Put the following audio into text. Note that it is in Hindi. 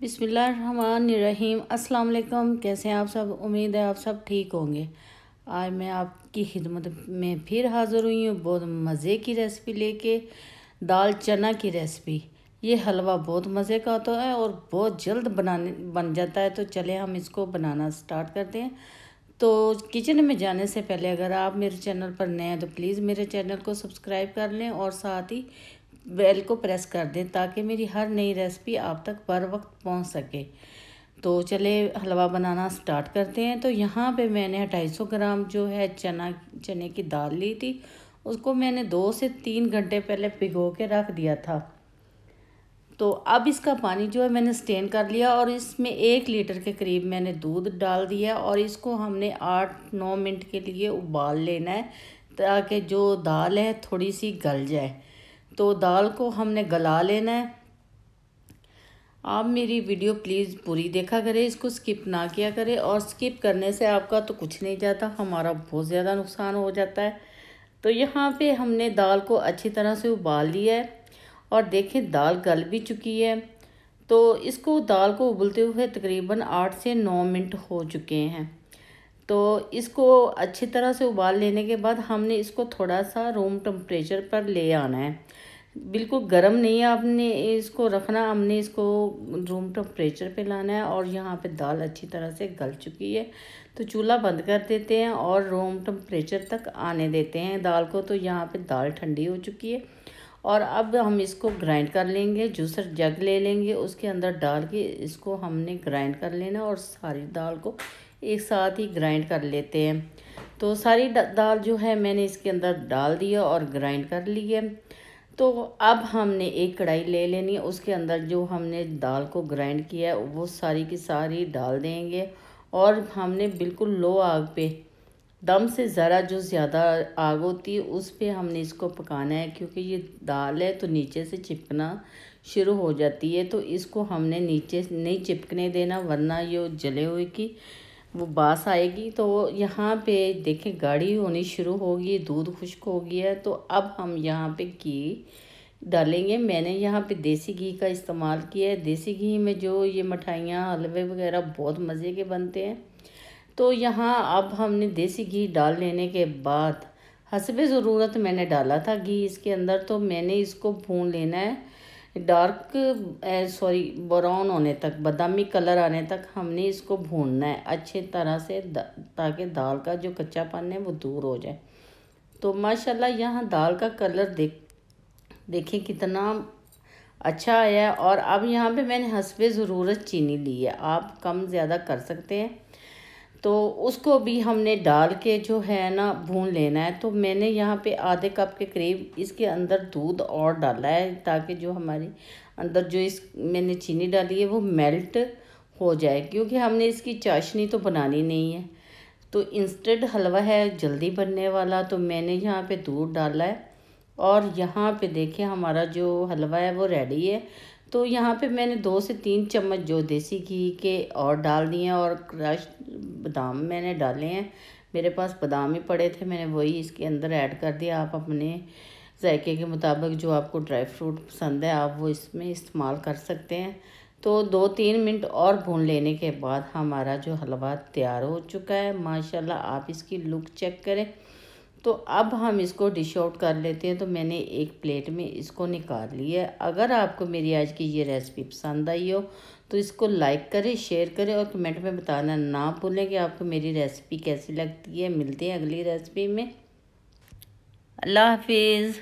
बिसमीम् अस्सलाम कैसे हैं आप सब उम्मीद है आप सब ठीक होंगे आज मैं आपकी खिदमत में फिर हाज़िर हुई हूँ बहुत मज़े की रेसिपी लेके दाल चना की रेसिपी ये हलवा बहुत मज़े का होता तो है और बहुत जल्द बनाने बन जाता है तो चले हम इसको बनाना स्टार्ट करते हैं तो किचन में जाने से पहले अगर आप मेरे चैनल पर नए हैं तो प्लीज़ मेरे चैनल को सब्सक्राइब कर लें और साथ ही बेल को प्रेस कर दें ताकि मेरी हर नई रेसिपी आप तक बर वक्त पहुँच सके तो चले हलवा बनाना स्टार्ट करते हैं तो यहाँ पे मैंने ढाई सौ ग्राम जो है चना चने की दाल ली थी उसको मैंने दो से तीन घंटे पहले भिगो के रख दिया था तो अब इसका पानी जो है मैंने स्टेन कर लिया और इसमें एक लीटर के करीब मैंने दूध डाल दिया और इसको हमने आठ नौ मिनट के लिए उबाल लेना है ताकि जो दाल है थोड़ी सी गल जाए तो दाल को हमने गला लेना है आप मेरी वीडियो प्लीज़ पूरी देखा करें इसको स्किप ना किया करें और स्किप करने से आपका तो कुछ नहीं जाता हमारा बहुत ज़्यादा नुकसान हो जाता है तो यहाँ पे हमने दाल को अच्छी तरह से उबाल लिया है और देखें दाल गल भी चुकी है तो इसको दाल को उबलते हुए तकरीबन आठ से नौ मिनट हो चुके हैं तो इसको अच्छी तरह से उबाल लेने के बाद हमने इसको थोड़ा सा रूम टम्परेचर पर ले आना है बिल्कुल गर्म नहीं है आपने इसको रखना हमने इसको रूम टेम्परेचर पे लाना है और यहाँ पे दाल अच्छी तरह से गल चुकी है तो चूल्हा बंद कर देते हैं और रूम टेम्परेचर तक आने देते हैं दाल को तो यहाँ पे दाल ठंडी हो चुकी है और अब हम इसको ग्राइंड कर लेंगे जूसर जग ले लेंगे उसके अंदर डाल के इसको हमने ग्राइंड कर लेना और सारी दाल को एक साथ ही ग्राइंड कर लेते हैं तो सारी दाल जो है मैंने इसके अंदर डाल दिया और ग्राइंड कर ली है तो अब हमने एक कढ़ाई ले लेनी है उसके अंदर जो हमने दाल को ग्राइंड किया है वो सारी की सारी डाल देंगे और हमने बिल्कुल लो आग पे दम से ज़रा जो ज़्यादा आग होती है उस पर हमने इसको पकाना है क्योंकि ये दाल है तो नीचे से चिपकना शुरू हो जाती है तो इसको हमने नीचे नहीं चिपकने देना वरना ये जले हुए की वो बास आएगी तो यहाँ पे देखें गाढ़ी होनी शुरू होगी दूध खुश्क हो गया है तो अब हम यहाँ पे घी डालेंगे मैंने यहाँ पे देसी घी का इस्तेमाल किया है देसी घी में जो ये मिठाइयाँ हलवे वगैरह बहुत मज़े के बनते हैं तो यहाँ अब हमने देसी घी डाल लेने के बाद हसब ज़रूरत मैंने डाला था घी इसके अंदर तो मैंने इसको भून लेना है डार्क सॉरी ब्राउन होने तक बादामी कलर आने तक हमने इसको भूनना है अच्छे तरह से दा, ताकि दाल का जो कच्चापन है वो दूर हो जाए तो माशाल्लाह यहाँ दाल का कलर देख देखें कितना अच्छा आया है और अब यहाँ पे मैंने हंसवे ज़रूरत चीनी ली है आप कम ज़्यादा कर सकते हैं तो उसको भी हमने डाल के जो है ना भून लेना है तो मैंने यहाँ पे आधे कप के करीब इसके अंदर दूध और डाला है ताकि जो हमारी अंदर जो इस मैंने चीनी डाली है वो मेल्ट हो जाए क्योंकि हमने इसकी चाशनी तो बनानी नहीं है तो इंस्टेंट हलवा है जल्दी बनने वाला तो मैंने यहाँ पे दूध डाला है और यहाँ पे देखें हमारा जो हलवा है वो रेडी है तो यहाँ पे मैंने दो से तीन चम्मच जो देसी घी के और डाल दिए हैं और क्रश बादाम मैंने डाले हैं मेरे पास बादाम ही पड़े थे मैंने वही इसके अंदर ऐड कर दिया आप अपने जायके के मुताबिक जो आपको ड्राई फ्रूट पसंद है आप वो इसमें इस्तेमाल कर सकते हैं तो दो तीन मिनट और भून लेने के बाद हमारा जो हलवा तैयार हो चुका है माशाल्लाह आप इसकी लुक चेक करें तो अब हम इसको डिश आउट कर लेते हैं तो मैंने एक प्लेट में इसको निकाल लिया है अगर आपको मेरी आज की ये रेसिपी पसंद आई हो तो इसको लाइक करें शेयर करें और कमेंट में बताना ना भूलें कि आपको मेरी रेसिपी कैसी लगती है मिलते हैं अगली रेसिपी में अल्लाह हाफिज़